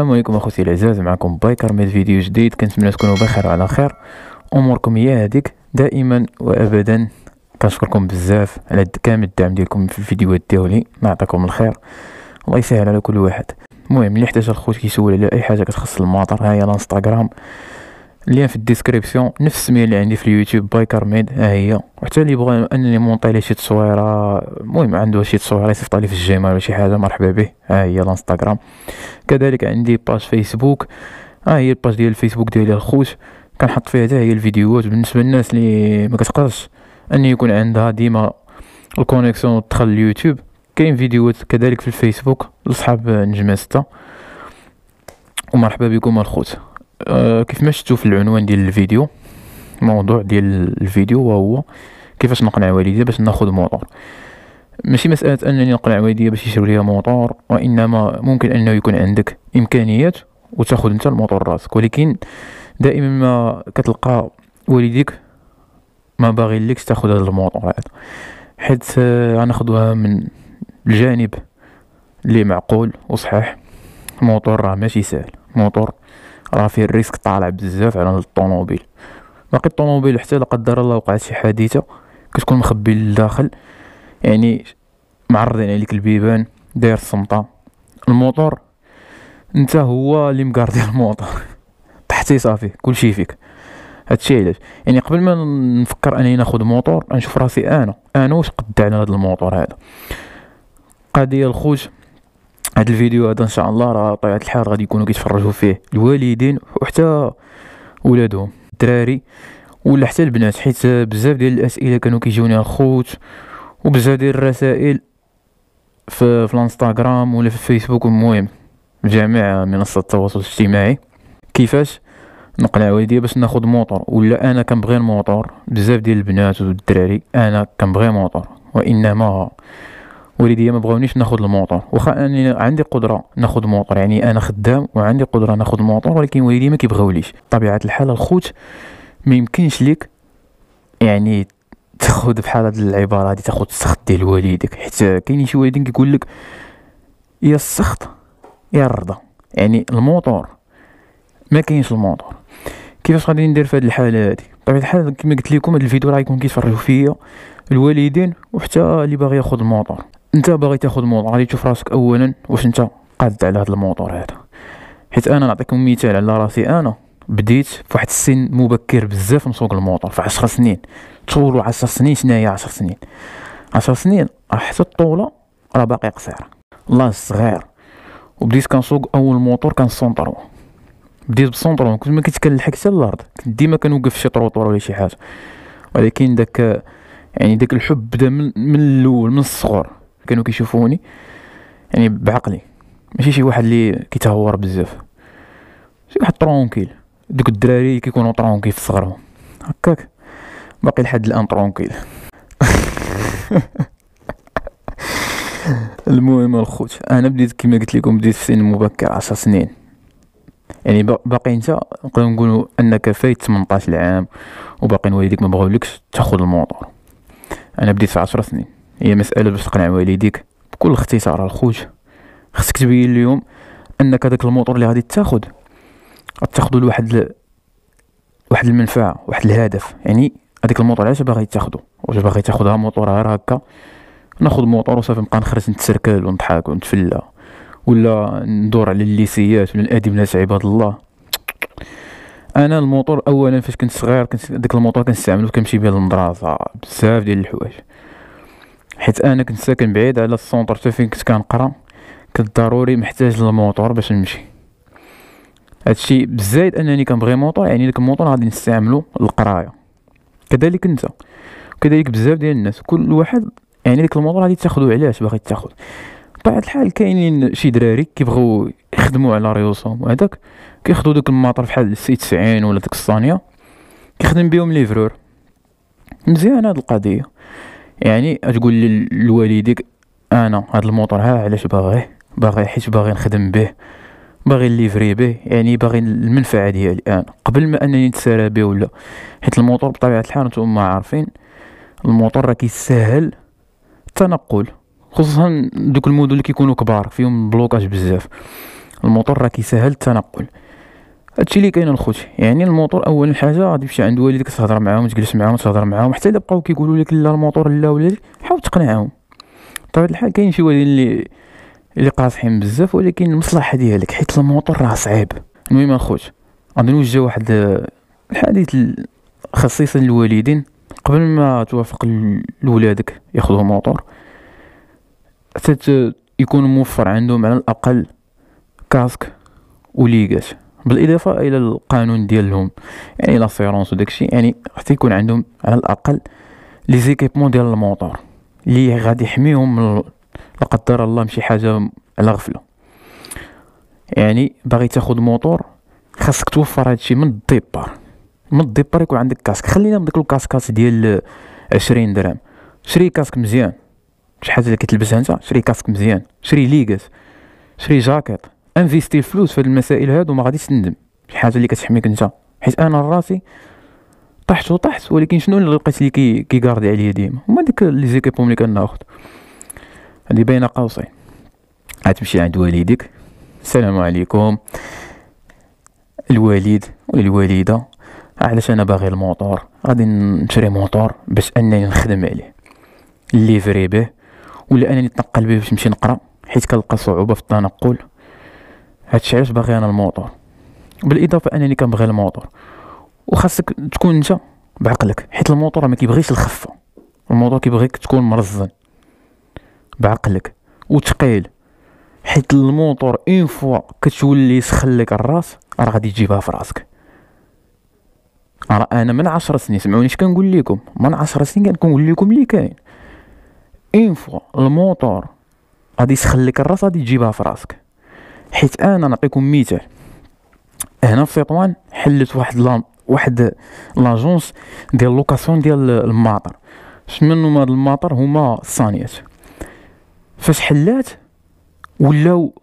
السلام عليكم اخوتي الاعزاء معكم بايكر من فيديو جديد كنتمنى تكونوا بخير وعلى خير اموركم هي هذيك دائما وابدا كنشكركم بزاف على كامل الدعم ديالكم في الفيديوهات ديالي نعطيكم الخير الله يسهل على كل واحد المهم اللي يحتاج الخوت كيسول على اي حاجه كتخص الماطر هي الانستغرام اللي في الديسكريبسيون نفس السميه اللي عندي في اليوتيوب باي كارميد ها هي وحتى اللي بغى انني مونطي ليه شي تصويره المهم عنده شي تصويره يصيفط لي في الجيميل ولا شي حاجه مرحبا به ها هي الانستغرام كذلك عندي باج فيسبوك ها هي الباج ديال الفيسبوك ديالي الخوت كنحط فيها حتى هي الفيديوهات بالنسبه للناس اللي ما كتقدرش ان يكون عندها ديما الكونيكسيون تدخل اليوتيوب كاين فيديوهات كذلك في الفيسبوك لصحاب نجمه ستة ومرحبا بكم الخوت آه، كيف ما شفتوا في العنوان ديال الفيديو موضوع ديال الفيديو وهو كيفاش نقنع والدي باش ناخذ موطور ماشي مسألة أنني نقنع والدي باش يشري لي موطور وإنما ممكن أنه يكون عندك إمكانيات وتاخذ أنت الموطور راسك ولكن دائما ما كتلقى والديك ما باغي لك تاخذ هذا الموطور هذا حيت غناخذوها من الجانب اللي معقول وصحيح الموطور راه ماشي ساهل موطور راه فيه الريسك طالع بزاف على الطوموبيل باقي الطوموبيل حتى لا قدر الله وقعت شي حادثه كتكون مخبي للداخل يعني معرضين عليك البيبان داير الصمطه الموتور انت هو اللي مقاردي الموتور تحتي صافي كلشي فيك هادشي علاش يعني قبل ما نفكر انني ناخذ موطور نشوف راسي انا انا واش قد على هذا الموطور هذا قضيه الخوج هاد الفيديو هذا ان شاء الله راه طبيعه الحال غادي يكونوا كيتفرجوا فيه الوالدين وحتى ولادهم الدراري ولا حتى البنات حيت بزاف ديال الاسئله كانوا كيجوني الخوت وبزاف ديال الرسائل في, في الانستغرام ولا في الفيسبوك المهم جميع منصات التواصل الاجتماعي كيفاش نقنع والديا باش ناخذ موطور ولا انا كنبغي الموطور بزاف ديال البنات والدراري انا كنبغي موطور وانما والديا ما بغاونيش ناخذ الموطور واخا انا عندي قدره ناخذ موطور يعني انا خدام وعندي قدره ناخذ موطور ولكن والديا ما كيبغاوليش طبيعه الحال الخوت ما يمكنش ليك يعني تاخذ بحال هاد العباره هذه تاخذ السخط ديال والديك حيت كاينين شي والدين كيقول لك يا السخط يا الرضا يعني الموطور ما كاينش الموطور كيفاش غادي ندير في هاد الحاله هادي طبيعه الحال كما قلت لكم هاد الفيديو راه يكون كيتفرجوا فيا الوالدين وحتى اللي باغي ياخذ الموطور انت باغي تاخذ موضوع غادي تشوف راسك اولا واش انت قاد على هذا الموضوع هذا حيت انا نعطيكم مثال على راسي انا بديت فواحد السن مبكر بزاف نسوق الموطور في 10 سنين طولوا 10 سنين شناهي 10 سنين 10 سنين راه حتى الطوله راه باقي قصيره الله صغير وبديت كنسوق اول موطور كان سونطرو بديت بسونطرو كنت ما كنت حتى الارض كنت ديما كنوقف في شي طروطوار ولا شي حاجه ولكن داك يعني داك الحب بدا من, من الاول من الصغر كانوا كيشوفوني يعني بعقلي ماشي شي واحد اللي كيتهور بزاف شي واحد ترونكيل دوك الدراري كيكونوا ترونكيل في صغرهم هكاك باقي لحد الان ترونكيل المهم الخوت انا بديت كما قلت لكم بديت في سن مبكر عشر سنين يعني باقي انت نقدر نقولوا انك فايت 18 عام وباقي والديك ما بغاولكش تاخذ الموطور انا بديت في 10 سنين هي مسألة باش تقنع والديك بكل اختصار الخوت خصك تبين اليوم انك داك الموطور اللي غادي تاخد غتاخدو لواحد واحد المنفعه واحد الهدف يعني هذاك الموطور علاش باغي تاخدو واش باغي تاخدها موطور غير هكا ناخد موطور وصافي نبقى نخرج نتسركل ونضحك ونتفلى ولا ندور على الليسيات ولا الادمنات عباد الله انا الموطور اولا فاش كنت صغير كنت داك الموطور كنستعملو كنمشي به للمدرسه بزاف ديال الحوايج حيت انا كنت ساكن بعيد على السونتر حتى فين كنت كنقرا كنت ضروري محتاج للموطور باش نمشي هادشي بزايد انني كنبغي موطور يعني داك الموطور غادي نستعملو للقرايه كذلك انت كذلك بزاف ديال الناس كل واحد يعني داك الموطور غادي تاخدو علاش باغي تاخد بطبيعه الحال كاينين شي دراري كيبغيو يخدموا على ريوسهم هداك كياخدو دوك الماطر بحال سي 90 ولا ديك الصانيه كيخدم بهم ليفرور مزيان هاد القضيه يعني تقول لوالديك انا هاد الموطور ها علاش باغيه باغي حيت باغي نخدم به باغي نليفري به يعني باغي المنفعه ديالي انا قبل ما انني نتسارى به ولا حيت الموطور بطبيعه الحال نتوما عارفين الموطور راه كيسهل التنقل خصوصا دوك المدن اللي كيكونوا كبار فيهم بلوكاج بزاف الموطور راه كيسهل التنقل هادشي اللي كاين الخوت يعني الموتور اول حاجه غادي تمشي عند والدك تهضر معاهم تجلس معاهم تهضر معاهم حتى الا بقاو كيقولوا لك لا الموتور لا ولا حاول تقنعهم بطبيعه طيب، الحال كاين شي والدين اللي اللي قاصحين بزاف ولكن المصلحه ديالك حيت الموتور راه صعيب المهم الخوت غادي نوجه واحد الحديث خصيصا للوالدين قبل ما توافق لولادك ياخذوا موتور حتى يكون موفر عندهم على الاقل كاسك وليغات بالاضافه الى القانون ديالهم يعني لاسيرونس وداكشي يعني حتى يكون عندهم على الاقل لي زيكيبمون ديال الموطور اللي غادي يحميهم من لا قدر الله شي حاجه على غفله يعني باغي تاخد موطور خاصك توفر هادشي من الديبار من الديبار يكون عندك كاسك خلينا من ديك الكاسكات ديال عشرين درهم شري كاسك مزيان شي حاجه اللي كتلبسها انت شري كاسك مزيان شري ليغاس شري جاكيت انفيستي الفلوس في هاد المسائل هادو ما غاديش تندم الحاجه اللي كتحميك انت حيت انا راسي طحت وطحت ولكن شنو اللي لقيت لي كي كيغاردي عليا ديما هما ديك لي زيكيبوم اللي كناخد هادي بين قوسين غتمشي عند والديك السلام عليكم الوالد والوالده علاش انا باغي الموطور غادي نشري موطور باش انني نخدم عليه ليفري به ولا انني نتنقل به باش نمشي نقرا حيت كنلقى صعوبه في التنقل هادشي علاش باغي انا الموطور بالاضافه انني كنبغي الموطور وخاصك تكون انت بعقلك حيت الموطور ما كيبغيش الخفه الموطور كيبغيك تكون مرزن بعقلك وتقيل حيت الموطور اون فوا كتولي يسخن لك الراس راه غادي تجيبها في راسك راه انا من عشر سنين سمعونيش كنقول لكم من عشر سنين كنقول لكم اللي كاين اون فوا الموطور غادي يسخن لك الراس غادي تجيبها في راسك حيت انا نعطيكم مثال هنا في تطوان حلت واحد لام واحد لاجونس ديال لوكاسيون ديال الماطر منهم هاد الماطر هما الصانيات فاش حلات ولاو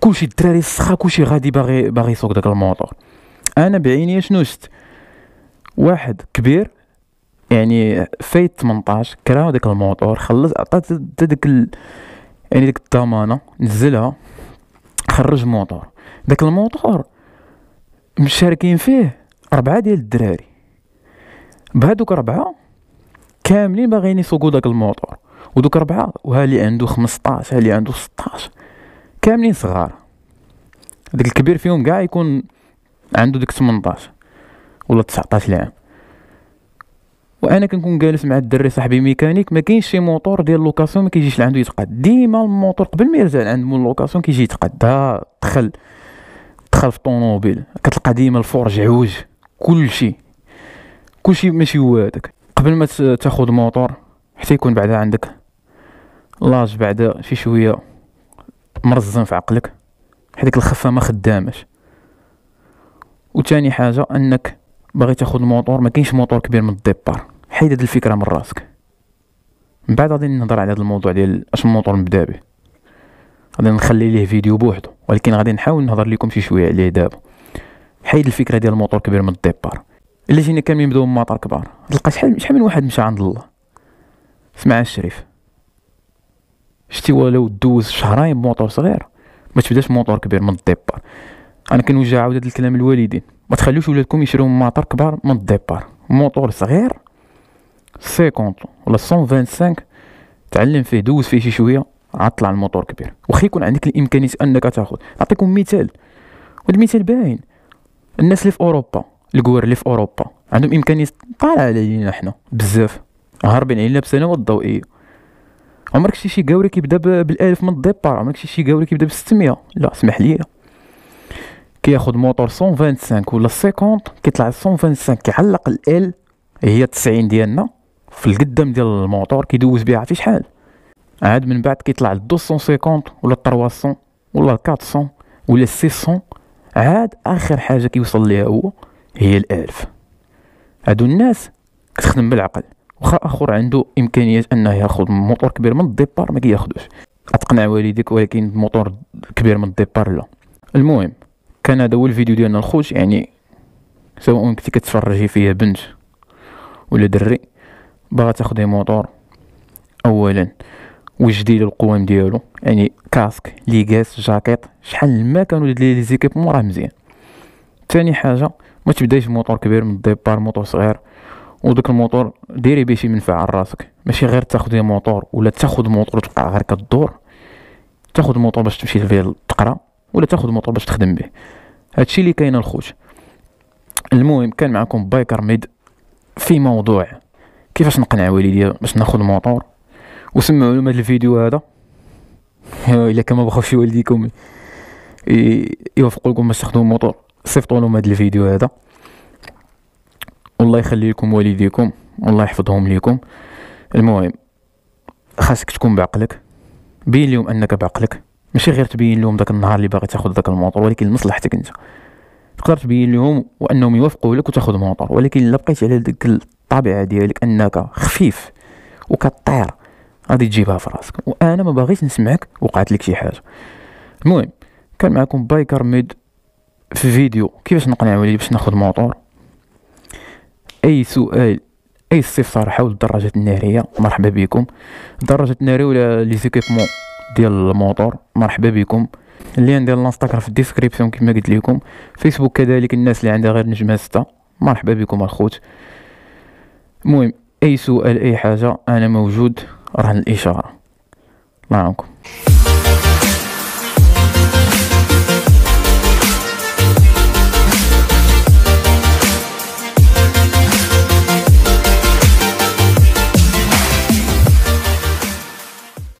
كلشي الدراري الصخا كلشي غادي باغي باغي يسوق داك الموطور انا بعيني شنو شفت واحد كبير يعني فايت 18 كرا داك الموطور خلص عطات داك ال... يعني ديك الضمانه نزلها خرج موطور داك الموطور مشاركين فيه أربعة ديال الدراري بهادوك أربعة كاملين باغيين يسوقو داك الموطور ودوك أربعة وها اللي عندو خمسطاش ها اللي عندو سطاش كاملين صغار داك الكبير فيهم كاع يكون عندو ديك تمنطاش ولا تسعطاش عام وانا كنكون جالس مع الدري صاحبي ميكانيك ما كاينش شي موتور ديال لوكاسيون ما كيجيش لعندو يتقاد ديما الموتور قبل ما يرجع لعند مول لوكاسيون كيجي يتقاد دخل دخل في الطوموبيل كتلقى ديما الفرج عوج كلشي كلشي ماشي هو هذاك قبل ما تاخذ موتور حتى يكون بعدا عندك لاج بعدا شي شويه مرزن في عقلك حيت الخفه ما خدامش وثاني حاجه انك باغي تاخذ موطور ما كاينش موطور كبير من الديبار حيد هاد الفكره من راسك من بعد غادي نهضر على هذا الموضوع ديال اش الموطور نبدا به غادي نخلي ليه فيديو بوحدو ولكن غادي نحاول نهضر لكم شي شويه عليه دابا حيد الفكره ديال الموطور كبير من الديبار الا جينا كاملين نبداو من مطار كبار تلقى شحال شحال من واحد مشى عند الله سمع الشريف شتي ولو دوز شهرين بموطور صغير ما تبداش موطور كبير من الديبار انا كنوجه عاود هذا الكلام للوالدين ما تخلوش ولادكم يشريو ماطر كبار من الديبار موطور صغير 50 ولا 125 تعلم فيه دوز فيه شي شويه عطلع الموتور كبير واخا يكون عندك الامكانيه انك تاخذ نعطيكم مثال هذا المثال باين الناس اللي في اوروبا الكوار اللي في اوروبا عندهم امكانيه طالعه علينا حنا بزاف هاربين علينا بسنوات ضوئيه عمرك شي شي كاوري كيبدا بالالف من الديبار عمرك شي شي كاوري كيبدا ب 600 لا اسمح لي كياخد موتور 125 ولا 50 كيطلع 125 كيعلق ال ال هي 90 ديالنا في القدام ديال الموتور كيدوز بها في شحال عاد من بعد كيطلع ل 250 ولا 300 ولا 400 ولا 600 عاد اخر حاجه كيوصل ليها هو هي ال 1000 هادو الناس كتخدم بالعقل واخا اخر عنده امكانيات انه ياخذ موتور كبير من الديبار ما كياخذوش اتقنع والديك ولكن موتور كبير من الديبار لا المهم كان هذا هو الفيديو ديالنا الخوت يعني سواء كنتي كتفرجي فيه بنت ولا دري باغا تاخدي موطور اولا وجدي القوام ديالو يعني كاسك ليغاس جاكيط شحال ما كانوا لي زيكيبمون راه مزيان ثاني حاجه ما تبدايش موطور كبير من الديبار موطور صغير وداك الموطور ديري بيه شي منفعه لراسك ماشي غير تاخدي موطور ولا تاخد موطور وتبقى غير كدور تاخد موطور باش تمشي تقرا ولا تاخذ موطور باش تخدم به هادشي اللي كاين الخوت المهم كان معكم بايكر ميد في موضوع كيفاش نقنع والديا باش ناخذ موطور وسمعوا لهم هذا الفيديو هذا الا كان ما والديكم يوافقوا لكم باش تاخذوا موطور صيفطوا لهم هذا الفيديو هذا والله يخلي لكم والديكم والله يحفظهم ليكم المهم خاصك تكون بعقلك بين لهم انك بعقلك ماشي غير تبين لهم داك النهار اللي باغي تاخذ داك الموطور ولكن لمصلحتك انت تقدر تبين لهم وانهم يوافقوا لك وتاخذ موطور ولكن الا بقيت على ديك الطبيعه ديالك انك خفيف وكطير غادي تجيبها في راسك وانا ما باغيش نسمعك وقعت لك شي حاجه المهم كان معكم بايكر ميد في فيديو كيفاش نقنع وليدي باش ناخذ موطور اي سؤال اي استفسار حول الدراجات الناريه مرحبا بكم الدراجات الناريه ولا لي زيكيبمون ديال الموتور مرحبا بكم اللين ديال الانستغرام في الديسكريبسيون كما قلت لكم فيسبوك كذلك الناس اللي عندها غير نجمه ستة مرحبا بكم الخوت المهم اي سؤال اي حاجه انا موجود راه الاشاره الله